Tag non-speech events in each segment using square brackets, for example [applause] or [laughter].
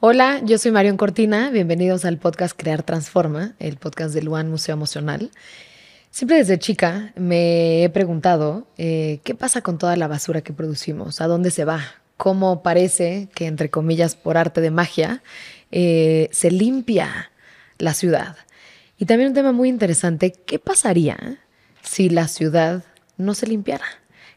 Hola, yo soy Marion Cortina, bienvenidos al podcast Crear Transforma, el podcast del Luan Museo Emocional. Siempre desde chica me he preguntado eh, qué pasa con toda la basura que producimos, a dónde se va, cómo parece que, entre comillas, por arte de magia, eh, se limpia la ciudad. Y también un tema muy interesante, ¿qué pasaría si la ciudad no se limpiara?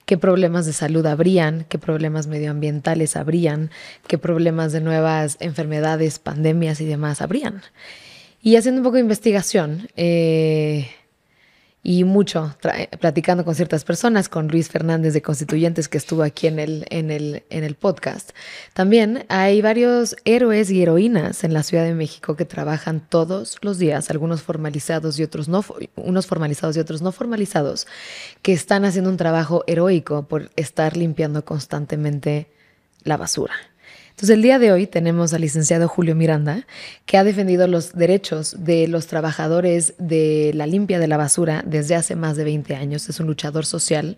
qué problemas de salud habrían, qué problemas medioambientales habrían, qué problemas de nuevas enfermedades, pandemias y demás habrían. Y haciendo un poco de investigación, eh, y mucho platicando con ciertas personas, con Luis Fernández de Constituyentes que estuvo aquí en el, en, el, en el podcast. También hay varios héroes y heroínas en la Ciudad de México que trabajan todos los días, algunos formalizados y otros no, unos formalizados y otros no formalizados, que están haciendo un trabajo heroico por estar limpiando constantemente la basura. Entonces, el día de hoy tenemos al licenciado Julio Miranda, que ha defendido los derechos de los trabajadores de la limpia de la basura desde hace más de 20 años. Es un luchador social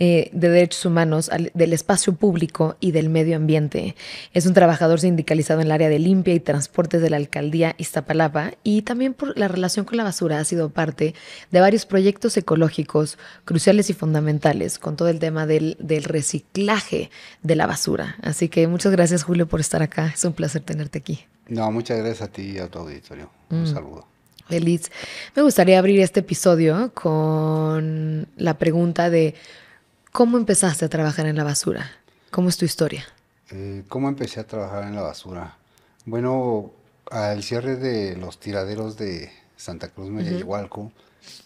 eh, de Derechos Humanos, del Espacio Público y del Medio Ambiente. Es un trabajador sindicalizado en el área de limpia y transportes de la alcaldía Iztapalapa y también por la relación con la basura ha sido parte de varios proyectos ecológicos cruciales y fundamentales con todo el tema del, reciclaje de la basura. Así que muchas gracias Julio por estar acá. Es un placer tenerte aquí. No, muchas gracias a ti y a tu auditorio. Un mm. saludo. Feliz. Me gustaría abrir este episodio con la pregunta de ¿Cómo empezaste a trabajar en la basura? ¿Cómo es tu historia? Eh, ¿Cómo empecé a trabajar en la basura? Bueno, al cierre de los tiraderos de Santa Cruz, Media eh,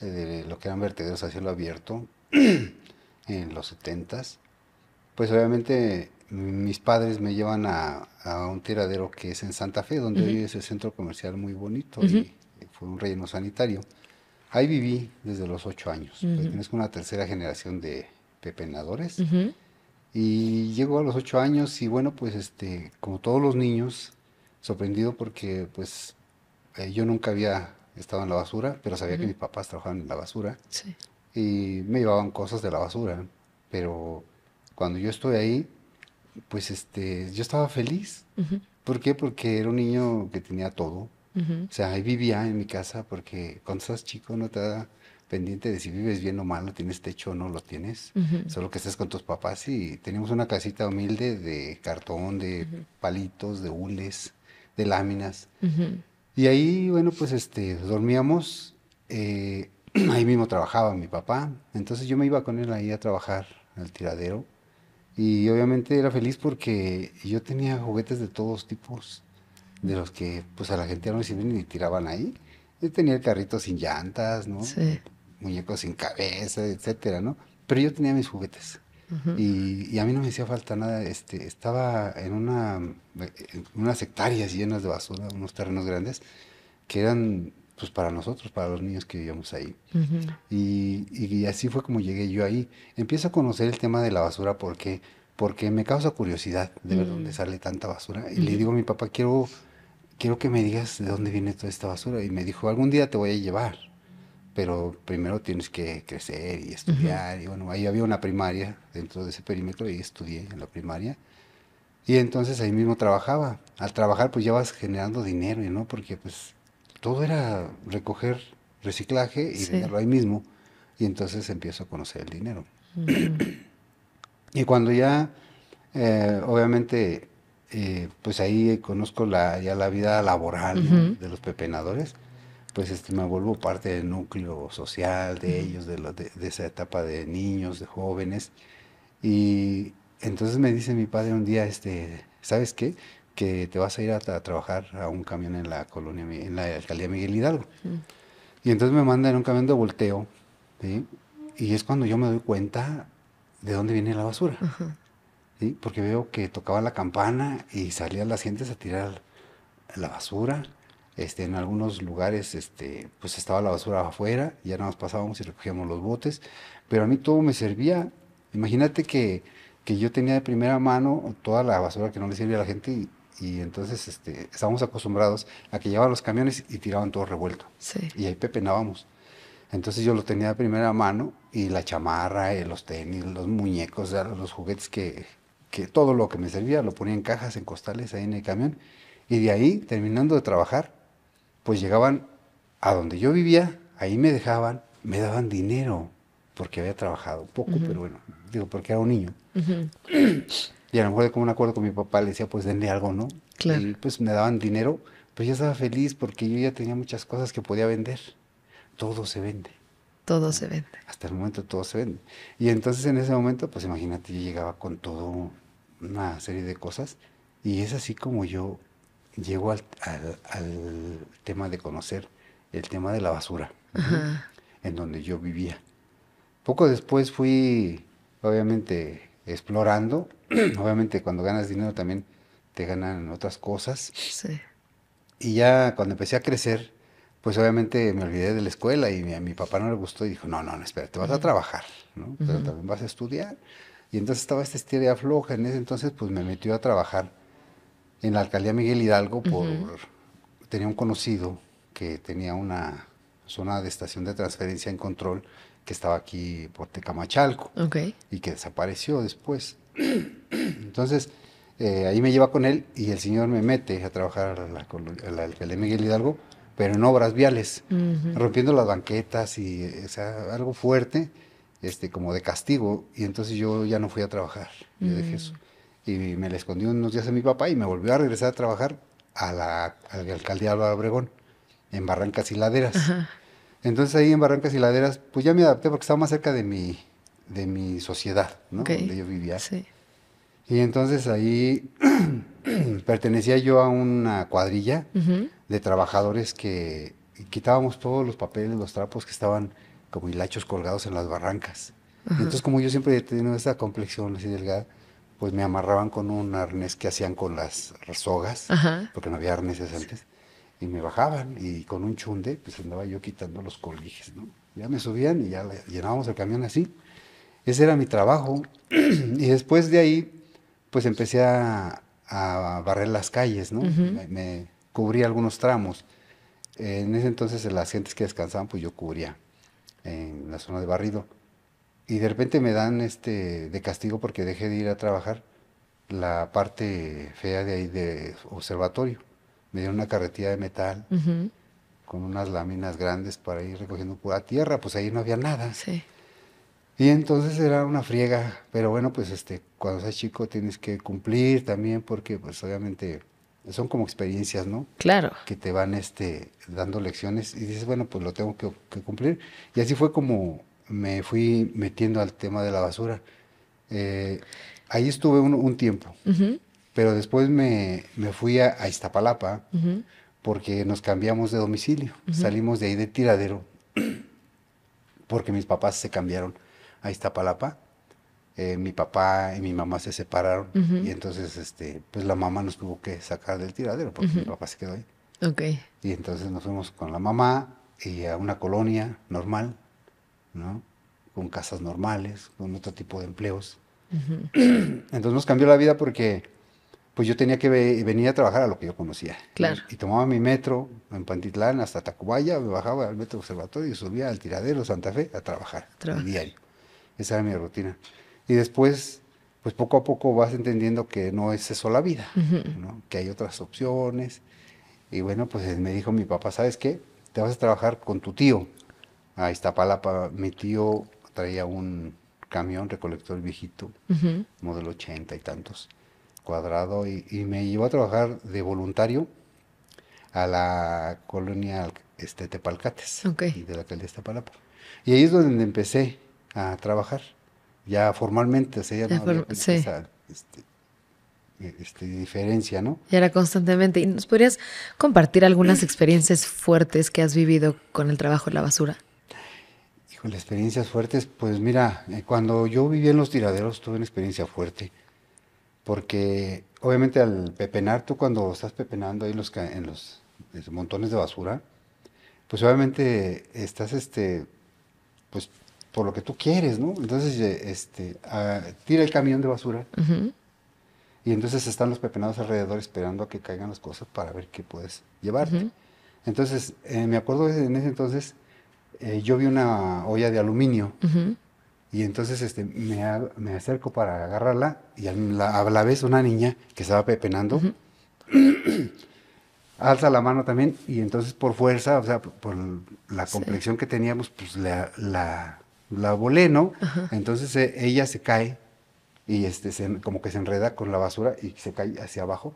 de lo que eran vertederos a cielo abierto, [clears throat] en los 70 pues obviamente mis padres me llevan a, un tiradero que es en Santa Fe, donde hoy es el centro comercial muy bonito y fue un relleno sanitario. Ahí viví desde los ocho años, uh pues con una tercera generación de pepenadores. Y llego a los ocho años y bueno, pues este, como todos los niños, sorprendido porque pues eh, yo nunca había estado en la basura, pero sabía que mis papás trabajaban en la basura. Y me llevaban cosas de la basura. Pero cuando yo estoy ahí, pues este, yo estaba feliz. porque Porque era un niño que tenía todo. O sea, ahí vivía en mi casa porque cuando estás chico no te da pendiente de si vives bien o mal, tienes techo o no lo tienes, solo que estés con tus papás y teníamos una casita humilde de cartón, de palitos, de hules, de láminas. Y ahí, bueno, pues este, dormíamos, eh, [clears throat] ahí mismo trabajaba mi papá, entonces yo me iba con él ahí a trabajar al tiradero y obviamente era feliz porque yo tenía juguetes de todos tipos, de los que pues a la gente no le sirven ni tiraban ahí. Yo tenía el carrito sin llantas, ¿no? Sí muñecos sin cabeza, etcétera, ¿no? Pero yo tenía mis juguetes. y, a mí no me hacía falta nada. Este, estaba en, una, unas hectáreas llenas de basura, unos terrenos grandes, que eran pues para nosotros, para los niños que vivíamos ahí. y, así fue como llegué yo ahí. Empiezo a conocer el tema de la basura porque, porque me causa curiosidad de ver dónde mm. sale tanta basura. Y le digo a mi papá, quiero, quiero que me digas de dónde viene toda esta basura. Y me dijo, algún día te voy a llevar pero primero tienes que crecer y estudiar. Y bueno, ahí había una primaria dentro de ese perímetro y estudié en la primaria. Y entonces ahí mismo trabajaba. Al trabajar pues ya vas generando dinero, ¿no? Porque pues todo era recoger reciclaje y ahí mismo. Y entonces empiezo a conocer el dinero. y cuando ya, eh, obviamente, eh, pues ahí conozco la, ya la vida laboral de los pepenadores pues este, me vuelvo parte del núcleo social de ellos, de, de, esa etapa de niños, de jóvenes. Y entonces me dice mi padre un día, este, ¿sabes qué? Que te vas a ir a, trabajar a un camión en la colonia, en la alcaldía Miguel Hidalgo. Y entonces me manda en un camión de volteo, Y es cuando yo me doy cuenta de dónde viene la basura. Porque veo que tocaba la campana y salían las gentes a tirar la basura este, en algunos lugares este, pues estaba la basura afuera, ya nada nos pasábamos y recogíamos los botes, pero a mí todo me servía. Imagínate que, yo tenía de primera mano toda la basura que no le sirve a la gente y, entonces este, estábamos acostumbrados a que llevaban los camiones y tiraban todo revuelto. Y ahí pepenábamos. Entonces yo lo tenía de primera mano y la chamarra, eh, los tenis, los muñecos, los juguetes que, que todo lo que me servía lo ponía en cajas, en costales ahí en el camión. Y de ahí, terminando de trabajar, pues llegaban a donde yo vivía, ahí me dejaban, me daban dinero, porque había trabajado poco, pero bueno, digo, porque era un niño. [clears throat] Y a lo mejor como un acuerdo con mi papá le decía, pues denle algo, ¿no? Claro. Y pues me daban dinero, pues yo estaba feliz porque yo ya tenía muchas cosas que podía vender. Todo se vende. Todo se vende. Hasta el momento todo se vende. Y entonces en ese momento, pues imagínate, yo llegaba con toda una serie de cosas y es así como yo llego al, tema de conocer el tema de la basura, en donde yo vivía. Poco después fui, obviamente, explorando. [clears throat] obviamente, cuando ganas dinero también te ganan otras cosas. Sí. Y ya cuando empecé a crecer, pues obviamente me olvidé de la escuela y a mi papá no le gustó y dijo, no, no, no espera, te vas a trabajar, ¿no? Pero también vas a estudiar. Y entonces estaba esta historia floja. En ese entonces, pues me metió a trabajar en la alcaldía Miguel Hidalgo por, tenía un conocido que tenía una zona de estación de transferencia en control que estaba aquí por Tecamachalco y que desapareció después. [clears throat] Entonces, eh, ahí me lleva con él y el señor me mete a trabajar a la, alcaldía Miguel Hidalgo, pero en obras viales, rompiendo las banquetas y o algo fuerte, este, como de castigo, y entonces yo ya no fui a trabajar, yo dejé mm. eso y me la escondí unos días a mi papá y me volvió a regresar a trabajar a la, a la alcaldía de Obregón, en Barrancas y Laderas. Entonces ahí en Barrancas y Laderas, pues ya me adapté porque estaba más cerca de mi, de mi sociedad, ¿no? Donde yo vivía. Y entonces ahí [clears throat] pertenecía yo a una cuadrilla de trabajadores que quitábamos todos los papeles, los trapos que estaban como hilachos colgados en las barrancas. Entonces como yo siempre he tenido esa complexión así delgada, pues me amarraban con un arnés que hacían con las sogas, porque no había arneses antes, y me bajaban y con un chunde pues andaba yo quitando los colijes, ¿no? Ya me subían y ya llenábamos el camión así. Ese era mi trabajo. [clears throat] y después de ahí, pues empecé a, barrer las calles, ¿no? me, me, cubría algunos tramos. En ese entonces las gentes que descansaban, pues yo cubría en la zona de barrido y de repente me dan este de castigo porque dejé de ir a trabajar la parte fea de ahí de observatorio. Me dieron una carretilla de metal con unas láminas grandes para ir recogiendo pura tierra, pues ahí no había nada. Sí. Y entonces era una friega, pero bueno, pues este, cuando seas chico tienes que cumplir también porque pues obviamente son como experiencias, ¿no? Claro. Que te van este, dando lecciones y dices, bueno, pues lo tengo que cumplir. Y así fue como me fui metiendo al tema de la basura. Eh, ahí estuve un, tiempo, pero después me, fui a, Iztapalapa porque nos cambiamos de domicilio, salimos de ahí de tiradero porque mis papás se cambiaron a Iztapalapa. Eh, mi papá y mi mamá se separaron y entonces este pues la mamá nos tuvo que sacar del tiradero porque mi papá se quedó ahí. Okay. Y entonces nos fuimos con la mamá y a una colonia normal ¿no? con casas normales, con otro tipo de empleos. [clears throat] Entonces nos cambió la vida porque pues yo tenía que venir a trabajar a lo que yo conocía. Y, tomaba mi metro en Pantitlán hasta Tacubaya, me bajaba al metro observatorio y subía al tiradero Santa Fe a trabajar, diario. Esa era mi rutina. Y después, pues poco a poco vas entendiendo que no es eso la vida, que hay otras opciones. Y bueno, pues me dijo mi papá, ¿sabes qué? Te vas a trabajar con tu tío a Iztapalapa. Mi tío traía un camión recolector viejito, modelo 80 y tantos, cuadrado, y, me llevó a trabajar de voluntario a la colonia este, Tepalcates, de la calle de Iztapalapa. Y ahí es donde empecé a trabajar, ya formalmente, o sea, ya, no esa, este, e-, este, diferencia, ¿no? Y era constantemente. ¿Y nos podrías compartir algunas experiencias fuertes que has vivido con el trabajo en la basura? Con las experiencias fuertes. Pues mira, eh, cuando yo viví en los tiraderos tuve una experiencia fuerte. Porque obviamente al pepenar, tú cuando estás pepenando ahí en los, en los montones de basura, pues obviamente estás, este, pues por lo que tú quieres, ¿no? Entonces, eh, este, ah, tira el camión de basura. Y entonces están los pepenados alrededor esperando a que caigan las cosas para ver qué puedes llevarte. Entonces, eh, me acuerdo en ese entonces eh, yo vi una olla de aluminio y entonces este, me, acerco para agarrarla y a la, vez una niña que estaba pepenando [clears throat] alza la mano también y entonces por fuerza, o sea, por, la complexión que teníamos, pues la, la, la volé, ¿no? Entonces eh, ella se cae y este como que se enreda con la basura y se cae hacia abajo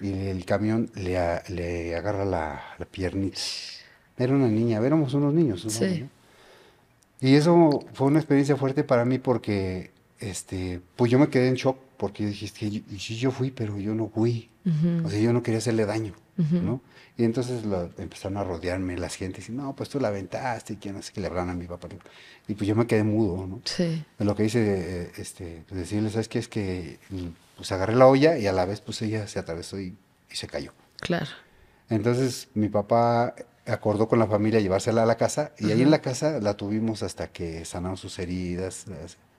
y el camión le, agarra la, la piernita. Era una niña, éramos unos niños. sí. Y eso fue una experiencia fuerte para mí porque, este, pues yo me quedé en shock porque dijiste que yo, fui, pero yo no fui. O sea, yo no quería hacerle daño, ¿no? Y entonces empezaron a rodearme las gentes y, no, pues tú la aventaste y quién hace que le hablan a mi papá. Y pues yo me quedé mudo, ¿no? Sí. Lo que hice, eh, este, pues decirle, ¿sabes qué? Es que pues agarré la olla y a la vez pues ella se atravesó y se cayó. Claro. Entonces mi papá acordó con la familia llevársela a la casa y ahí en la casa la tuvimos hasta que sanaron sus heridas,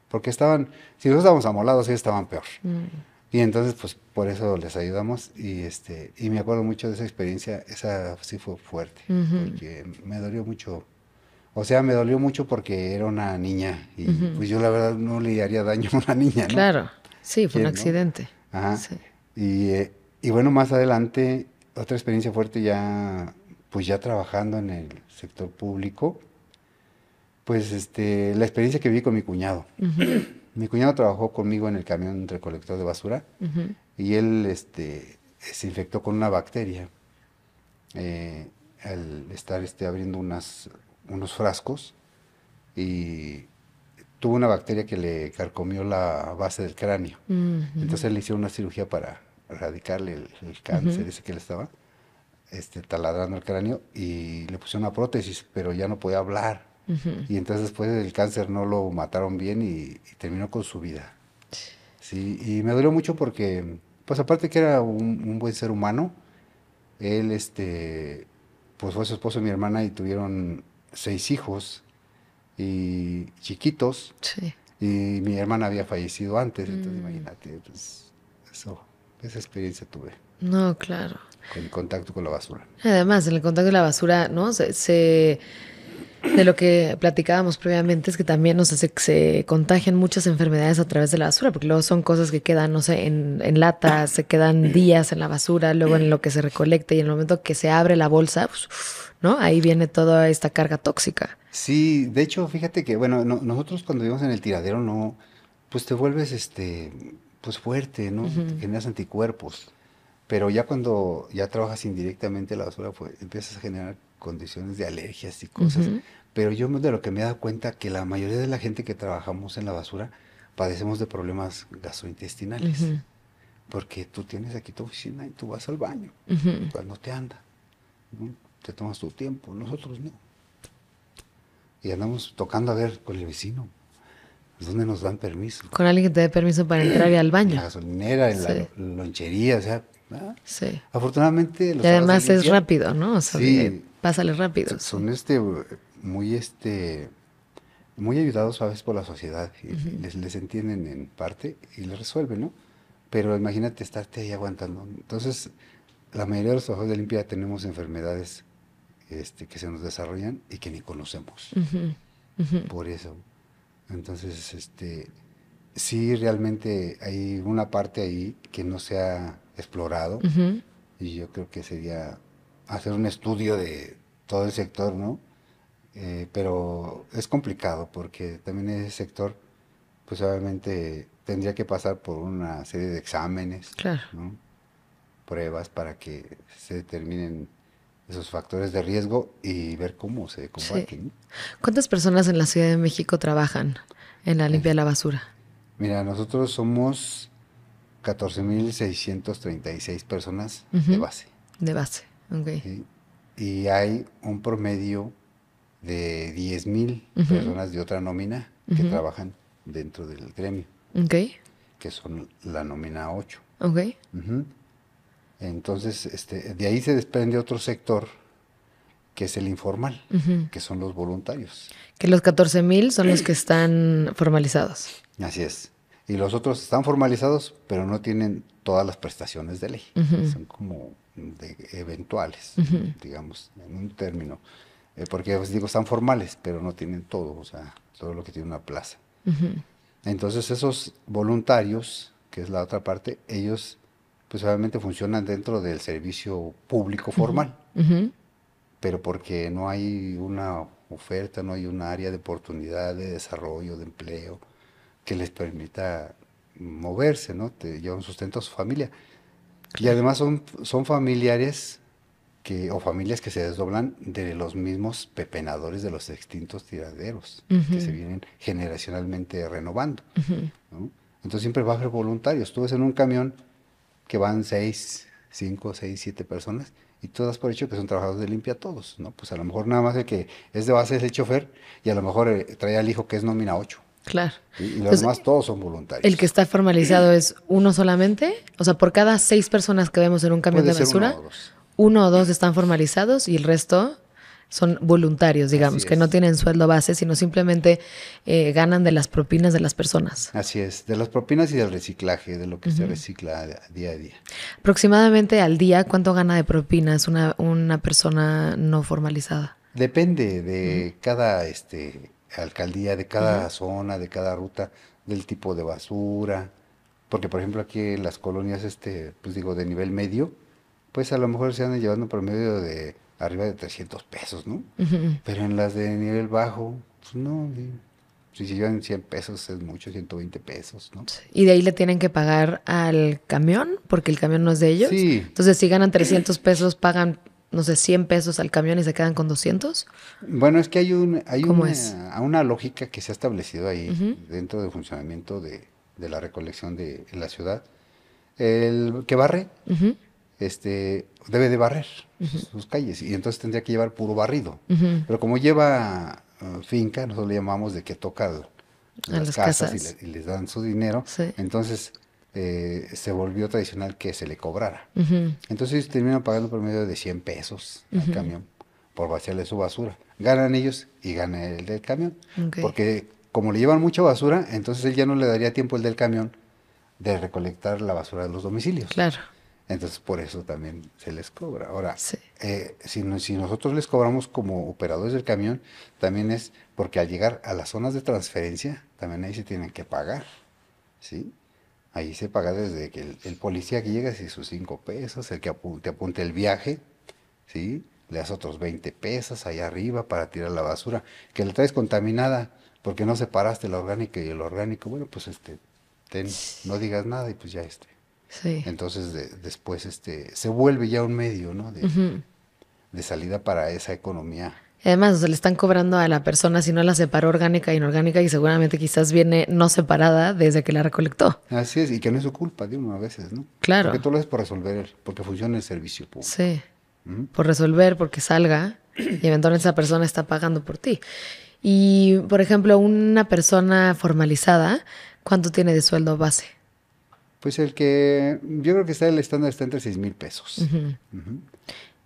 porque estaban, si nosotros estábamos amolados, ellos estaban peor. Mm. Y entonces, pues por eso les ayudamos y, este, y me acuerdo mucho de esa experiencia, esa sí fue fuerte, porque me dolió mucho. O sea, me dolió mucho porque era una niña y pues yo la verdad no le haría daño a una niña, ¿no? Claro, sí, fue un accidente. Ajá. Y, eh, y bueno, más adelante, otra experiencia fuerte ya pues ya trabajando en el sector público, pues este, la experiencia que vi con mi cuñado. Mi cuñado trabajó conmigo en el camión recolector de basura y él este, se infectó con una bacteria eh, al estar este, abriendo unas, unos frascos y tuvo una bacteria que le carcomió la base del cráneo. Entonces le hicieron una cirugía para erradicarle el, cáncer ese que le estaba este, taladrando el cráneo y le pusieron una prótesis, pero ya no podía hablar. Y entonces después del cáncer no lo mataron bien y, terminó con su vida. Sí, y me dolió mucho porque, pues aparte que era un, buen ser humano, él, este, pues fue su esposo y mi hermana y tuvieron seis hijos y chiquitos. Y mi hermana había fallecido antes, entonces mm. imagínate, pues eso, esa experiencia tuve. No, claro. En contacto con la basura. Además, en el contacto con la basura, ¿no? Se, de lo que platicábamos previamente es que también nos hace se, se, contagian muchas enfermedades a través de la basura, porque luego son cosas que quedan, no sé, en, en latas, se quedan días en la basura, luego en lo que se recolecta y en el momento que se abre la bolsa, pues, ¿no? Ahí viene toda esta carga tóxica. Sí, de hecho, fíjate que, bueno, nosotros cuando vivimos en el tiradero, no, pues te vuelves, este, pues fuerte, ¿no? Generas anticuerpos pero ya cuando ya trabajas indirectamente en la basura, pues empiezas a generar condiciones de alergias y cosas. Pero yo de lo que me he dado cuenta que la mayoría de la gente que trabajamos en la basura padecemos de problemas gastrointestinales. Porque tú tienes aquí tu oficina y tú vas al baño cuando te anda. Te tomas tu tiempo, nosotros no. Y andamos tocando a ver con el vecino. ¿Dónde nos dan permiso? Con alguien que te dé permiso para entrar al baño. En la gasolinera, en la lonchería, o sea, Sí. Afortunadamente. y además es rápido, ¿no? sí. Pásale rápido. Son este, muy este muy ayudados a veces por la sociedad, les, les, entienden en parte y les resuelven, ¿no? Pero imagínate estarte ahí aguantando. Entonces, la mayoría de los trabajadores de limpia tenemos enfermedades este, que se nos desarrollan y que ni conocemos. Por eso. Entonces, este, sí, realmente hay una parte ahí que no sea explorado. Y yo creo que sería hacer un estudio de todo el sector, ¿no? Eh, pero es complicado porque también ese sector, pues obviamente tendría que pasar por una serie de exámenes, claro. pruebas para que se determinen esos factores de riesgo y ver cómo se comparten. ¿Cuántas personas en la Ciudad de México trabajan en la limpieza de la basura? Mira, nosotros somos 14.636 personas de base. De base, ok. Y hay un promedio de 10.000 personas de otra nómina que trabajan dentro del gremio. Ok. Que son la nómina 8. Ok. Entonces, este, de ahí se desprende otro sector que es el informal, que son los voluntarios. Que los 14.000 son los que están formalizados. Así es y los otros están formalizados, pero no tienen todas las prestaciones de ley. Son como eventuales, digamos, en un término. Eh, porque pues, digo, están formales, pero no tienen todo, o sea, todo lo que tiene una plaza. Entonces esos voluntarios, que es la otra parte, ellos pues obviamente funcionan dentro del servicio público formal, pero porque no hay una oferta, no hay un área de oportunidad, de desarrollo, de empleo, que les permita moverse, ¿no? Te lleva un sustento a su familia. Y además son, son familiares que, o familias que se desdoblan de los mismos pepenadores de los extintos tiraderos, que se vienen generacionalmente renovando. Entonces siempre va a haber voluntarios. Tú ves en un camión que van seis, cinco, seis, siete personas y todas por hecho que son trabajadores de limpia todos, ¿no? Pues a lo mejor nada más el que es de base es el chofer y a lo mejor eh, trae al hijo que es nómina ocho. Claro. Y, los todos son voluntarios. ¿El que está formalizado es uno solamente? O sea, por cada seis personas que vemos en un camión de basura, uno o, dos están formalizados y el resto son voluntarios, digamos, que no tienen sueldo base, sino simplemente eh, ganan de las propinas de las personas. Así es, de las propinas y del reciclaje, de lo que se recicla día a día. Aproximadamente al día, ¿cuánto gana de propinas una, persona no formalizada? Depende de cada este, alcaldía de cada zona, de cada ruta, del tipo de basura. Porque, por ejemplo, aquí en las colonias, este, pues digo, de nivel medio, pues a lo mejor se andan llevando por medio de arriba de 300 pesos, ¿no? Pero en las de nivel bajo, pues no. Si se llevan 100 pesos es mucho, 120 pesos, ¿no? Y de ahí le tienen que pagar al camión, porque el camión no es de ellos. Entonces, si ganan 300 pesos, pagan no sé, 100 pesos al camión y se quedan con 200? Bueno, es que hay, un, hay una, una, lógica que se ha establecido ahí dentro del funcionamiento de, de la recolección de, en la ciudad. El que barre este, debe de barrer sus calles y entonces tendría que llevar puro barrido. Pero como lleva uh, finca, nosotros le llamamos de que toca a las, casas, Y, les dan su dinero, entonces eh, se volvió tradicional que se le cobrara. Entonces terminan pagando por medio de 100 pesos el al camión por vaciarle su basura. Ganan ellos y gana el del camión. Porque como le llevan mucha basura, entonces él ya no le daría tiempo el del camión de recolectar la basura de los domicilios. Claro. Entonces por eso también se les cobra. Ahora, eh, si, si nosotros les cobramos como operadores del camión, también es porque al llegar a las zonas de transferencia, también ahí se tienen que pagar. ¿Sí? Ahí se paga desde que el, policía que llega, si sus cinco pesos, el que te apunte el viaje, ¿sí? Le das otros 20 pesos ahí arriba para tirar la basura, que la traes contaminada porque no separaste la orgánica y el orgánico. Bueno, pues este, no digas nada y pues ya este. Entonces después este, se vuelve ya un medio, ¿no? de salida para esa economía Además, se le están cobrando a la persona si no la separó orgánica e inorgánica y seguramente quizás viene no separada desde que la recolectó. Así es, y que no es su culpa de uno a veces, ¿no? Claro. Porque tú lo haces por resolver, porque funciona el servicio público. Sí. ¿Mm? Por resolver, porque salga y eventualmente esa persona está pagando por ti. Y, por ejemplo, una persona formalizada, ¿cuánto tiene de sueldo base? Pues el que, yo creo que está el estándar está entre 6 mil pesos. Ajá.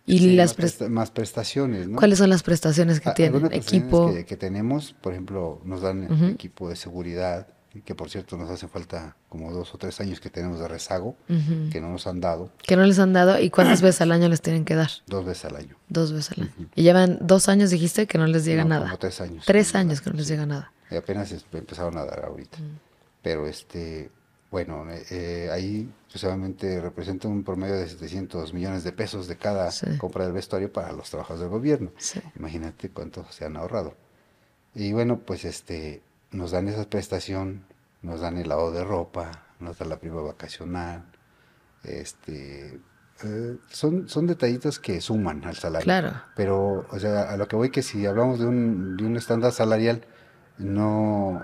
Y las más, prestaciones, ¿no? ¿Cuáles son las prestaciones que tienen? Equipo que, tenemos, por ejemplo, nos dan el equipo de seguridad, que por cierto nos hace falta como dos o tres años que tenemos de rezago, que no nos han dado. Que no les han dado, ¿y cuántas veces al año les tienen que dar? Dos veces al año. Dos veces al año. Y llevan dos años, dijiste, que no les llega nada. Como tres años. Tres años que no les llega nada. Y apenas empezaron a dar ahorita. Pero este, bueno, eh, ahí precisamente representa un promedio de 700 millones de pesos de cada compra del vestuario para los trabajadores del gobierno. Imagínate cuánto se han ahorrado. Y bueno, pues este, nos dan esa prestación, nos dan el lavado de ropa, nos dan la prima vacacional, este, eh, son, son detallitos que suman al salario. Claro. Pero, o sea, a lo que voy que si hablamos de un, de un estándar salarial, no,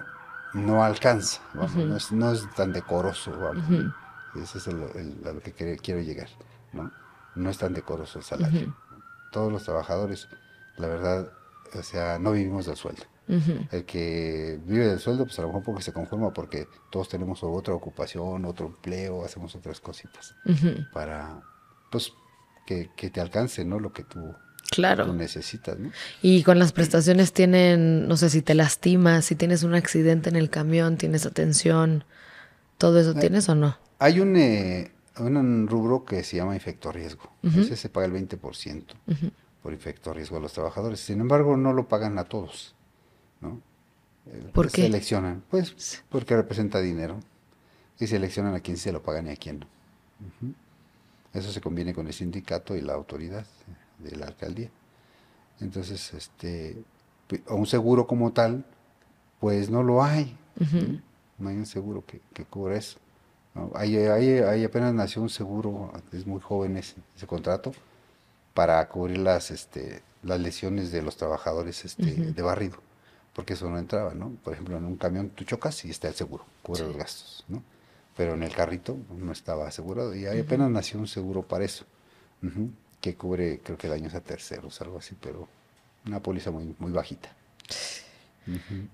no alcanza, no, es, tan decoroso, Eso es a lo que quiero llegar, ¿no? No es tan decoroso el salario. Todos los trabajadores, la verdad, o sea, no vivimos del sueldo. El que vive del sueldo, pues a lo mejor porque se conforma, porque todos tenemos otra ocupación, otro empleo, hacemos otras cositas para, pues, que, que te alcance, ¿no? Lo que tú Claro. necesitas, Y con las prestaciones tienen, no sé, si te lastimas, si tienes un accidente en el camión, tienes atención, ¿todo eso eh, tienes o no? Hay un, eh, un rubro que se llama efecto riesgo. Ese se paga el 20% por efecto riesgo a los trabajadores. Sin embargo, no lo pagan a todos, ¿no? Eh, ¿Por qué? Seleccionan, pues, porque representa dinero. Y seleccionan a quién se lo pagan y a quién no. Eso se conviene con el sindicato y la autoridad de la alcaldía. Entonces, este, pues, un seguro como tal, pues no lo hay. No hay un seguro que, que cubra eso. ahí, apenas nació un seguro, es muy joven ese, contrato, para cubrir las, este, las lesiones de los trabajadores este, de barrido, porque eso no entraba, ¿no? Por ejemplo, en un camión tú chocas y está el seguro, cubre los gastos, ¿no? Pero en el carrito no estaba asegurado y ahí apenas nació un seguro para eso que cubre creo que daños a terceros, algo así, pero una póliza muy, muy bajita.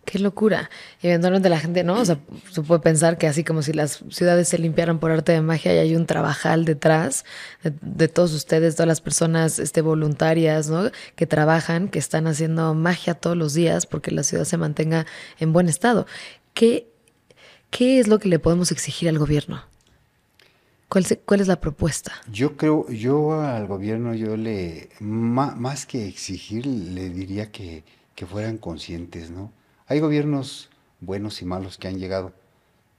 Qué locura. Y eventualmente la gente, ¿no? O sea, se puede pensar que así como si las ciudades se limpiaran por arte de magia y hay un trabajal detrás de, todos ustedes, todas las personas este, voluntarias, ¿no? Que trabajan, que están haciendo magia todos los días porque la ciudad se mantenga en buen estado. ¿Qué, qué es lo que le podemos exigir al gobierno? ¿Cuál, es la propuesta? Yo creo, yo al gobierno, yo le, más que exigir, le diría que, que, fueran conscientes, ¿no? Hay gobiernos buenos y malos que han llegado,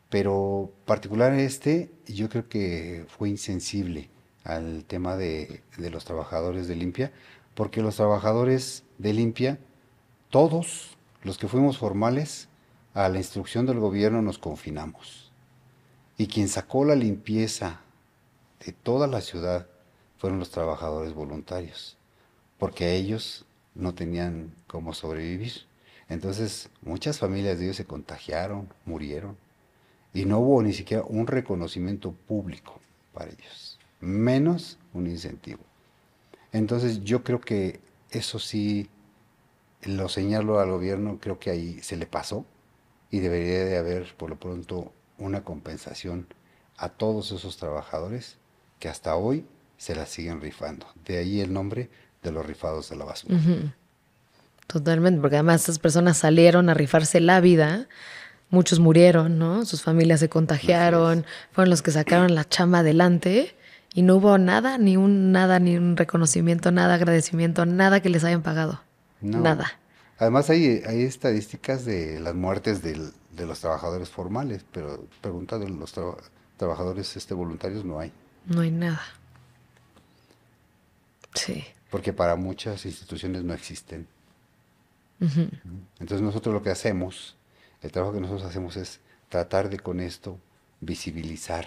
pero particular este, yo creo que fue insensible al tema de, de los trabajadores de Limpia, porque los trabajadores de Limpia, todos los que fuimos formales, a la instrucción del gobierno nos confinamos y quien sacó la limpieza de toda la ciudad fueron los trabajadores voluntarios, porque ellos no tenían cómo sobrevivir. Entonces muchas familias de ellos se contagiaron, murieron, y no hubo ni siquiera un reconocimiento público para ellos, menos un incentivo. Entonces yo creo que eso sí lo señalo al gobierno, creo que ahí se le pasó y debería de haber por lo pronto una compensación a todos esos trabajadores que hasta hoy se la siguen rifando. De ahí el nombre de los rifados de la basura. Totalmente, porque además esas personas salieron a rifarse la vida, muchos murieron, ¿no? Sus familias se contagiaron, fueron los que sacaron la chama adelante y no hubo nada, ni un nada, ni un reconocimiento, nada, agradecimiento, nada que les hayan pagado. Nada. Además hay, estadísticas de las muertes de los trabajadores formales, pero pregunta de los trabajadores este, voluntarios no hay. No hay nada. Sí. Porque para muchas instituciones no existen. Entonces nosotros lo que hacemos, el trabajo que nosotros hacemos es tratar de con esto visibilizar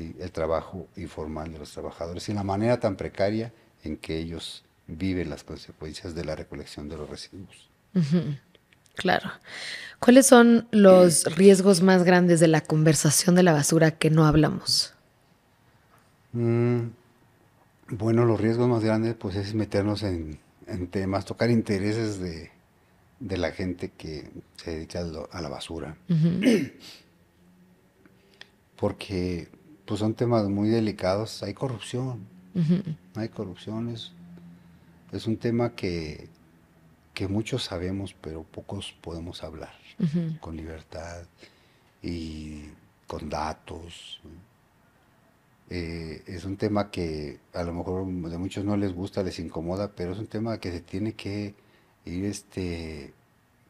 el trabajo informal de los trabajadores y la manera tan precaria en que ellos vive las consecuencias de la recolección de los residuos. Claro. ¿Cuáles son los eh. riesgos más grandes de la conversación de la basura que no hablamos? Mm, bueno, los riesgos más grandes pues es meternos en, temas, tocar intereses de, de, la gente que se dedica a, la basura. [clears throat] Porque pues son temas muy delicados, hay corrupción, hay corrupciones es un tema que, que muchos sabemos, pero pocos podemos hablar con libertad y con datos. Eh, es un tema que a lo mejor de muchos no les gusta, les incomoda, pero es un tema que se tiene que ir este,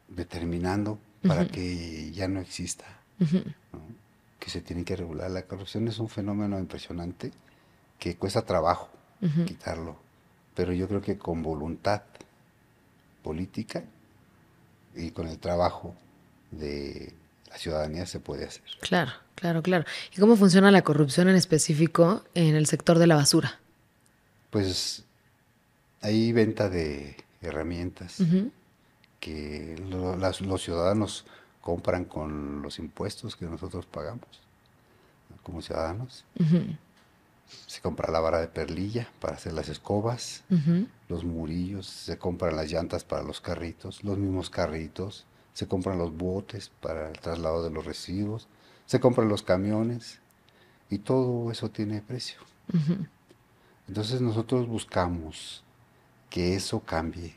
determinando para que ya no exista. Que se tiene que regular. La corrupción es un fenómeno impresionante que cuesta trabajo quitarlo pero yo creo que con voluntad política y con el trabajo de la ciudadanía se puede hacer. Claro, claro, claro. ¿Y cómo funciona la corrupción en específico en el sector de la basura? Pues hay venta de herramientas que los ciudadanos compran con los impuestos que nosotros pagamos como ciudadanos se compra la vara de perlilla para hacer las escobas, los murillos, se compran las llantas para los carritos, los mismos carritos, se compran los botes para el traslado de los residuos, se compran los camiones y todo eso tiene precio. Entonces nosotros buscamos que eso cambie.